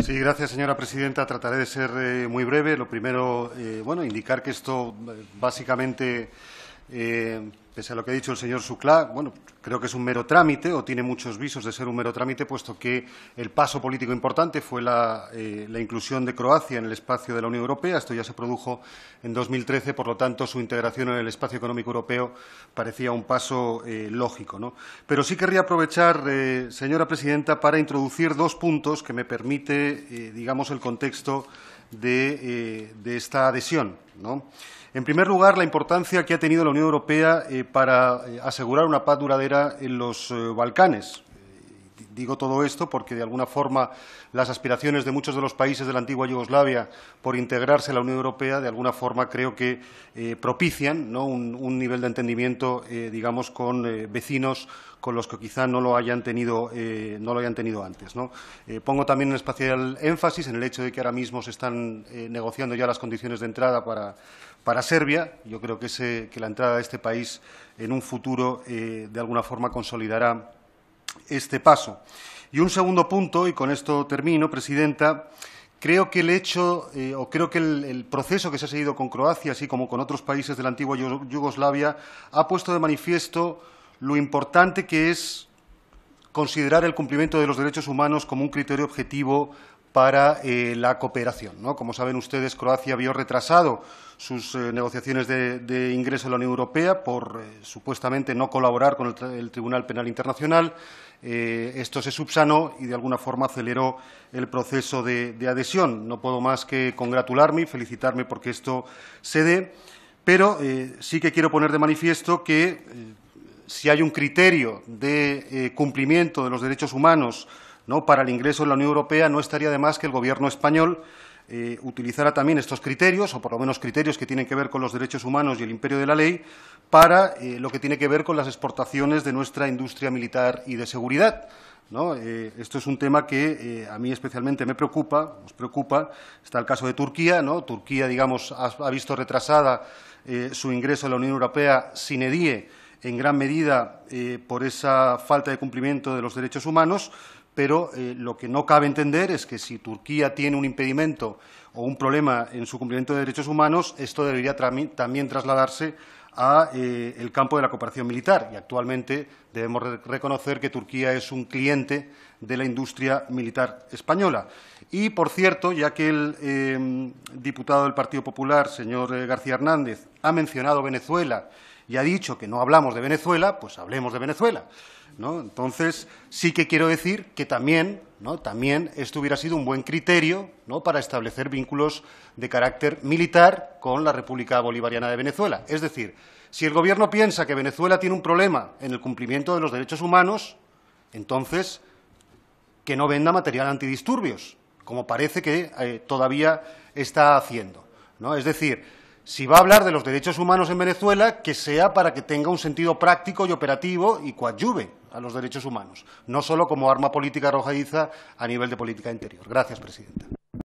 Sí, gracias, señora presidenta. Trataré de ser eh, muy breve. Lo primero, eh, bueno, indicar que esto eh, básicamente eh, pese a lo que ha dicho el señor Suclá, bueno, creo que es un mero trámite o tiene muchos visos de ser un mero trámite, puesto que el paso político importante fue la, eh, inclusión de Croacia en el espacio de la Unión Europea. Esto ya se produjo en 2013, por lo tanto, su integración en el espacio económico europeo parecía un paso eh, lógico. Pero sí querría aprovechar, señora presidenta, para introducir dos puntos que me permite, digamos, el contexto eh, de, esta adhesión. En primer lugar, la importancia que ha tenido la Unión Europea eh, para eh, asegurar una paz duradera en los Balcanes. Digo todo esto porque, de alguna forma, las aspiraciones de muchos de los países de la antigua Yugoslavia por integrarse a la Unión Europea, de alguna forma, creo que eh, propician un, nivel de entendimiento, eh, digamos, con eh, vecinos con los que quizá no lo hayan tenido, no lo hayan tenido antes. pongo también un especial énfasis en el hecho de que ahora mismo se están negociando ya las condiciones de entrada para, para Serbia. Yo creo que, que la entrada de este país en un futuro, de alguna forma, consolidará este paso. Y un segundo punto, y con esto termino, Presidenta, creo que el hecho eh, o creo que el, proceso que se ha seguido con Croacia, así como con otros países de la antigua Yugoslavia, ha puesto de manifiesto lo importante que es considerar el cumplimiento de los derechos humanos como un criterio objetivo para eh, la cooperación. Como saben ustedes, Croacia vio retrasado sus eh, negociaciones de, ingreso a la Unión Europea por eh, supuestamente no colaborar con el, Tribunal Penal Internacional. esto se subsanó y, de alguna forma, aceleró el proceso de adhesión. No puedo más que congratularme y felicitarme porque esto se dé, pero sí que quiero poner de manifiesto que si hay un criterio de cumplimiento de los derechos humanos ¿no? para el ingreso en la Unión Europea, no estaría de más que el Gobierno español eh, utilizara también estos criterios, o por lo menos criterios que tienen que ver con los derechos humanos y el imperio de la ley, para eh, lo que tiene que ver con las exportaciones de nuestra industria militar y de seguridad. ¿no? Eh, esto es un tema que a mí especialmente me preocupa, nos preocupa. Está el caso de Turquía. ¿no? Turquía, digamos, ha, ha visto retrasada su ingreso a la Unión Europea sin edie en gran medida por esa falta de cumplimiento de los derechos humanos, pero eh, lo que no cabe entender es que si Turquía tiene un impedimento o un problema en su cumplimiento de derechos humanos, esto debería también trasladarse a eh, el campo de la cooperación militar y actualmente debemos reconocer que Turquía es un cliente de la industria militar española. Y, por cierto, ya que el em, diputado del Partido Popular, señor eh, García Hernández, ha mencionado Venezuela y ha dicho que no hablamos de Venezuela, pues hablemos de Venezuela. Entonces, sí que quiero decir que también también esto hubiera sido un buen criterio para establecer vínculos de carácter militar con la República Bolivariana de Venezuela. Es decir, si el Gobierno piensa que Venezuela tiene un problema en el cumplimiento de los derechos humanos, entonces que no venda material antidisturbios, como parece que eh, todavía está haciendo. ¿no? Es decir, si va a hablar de los derechos humanos en Venezuela, que sea para que tenga un sentido práctico y operativo y coadyuve a los derechos humanos, no solo como arma política arrojadiza a nivel de política interior. Gracias, presidenta.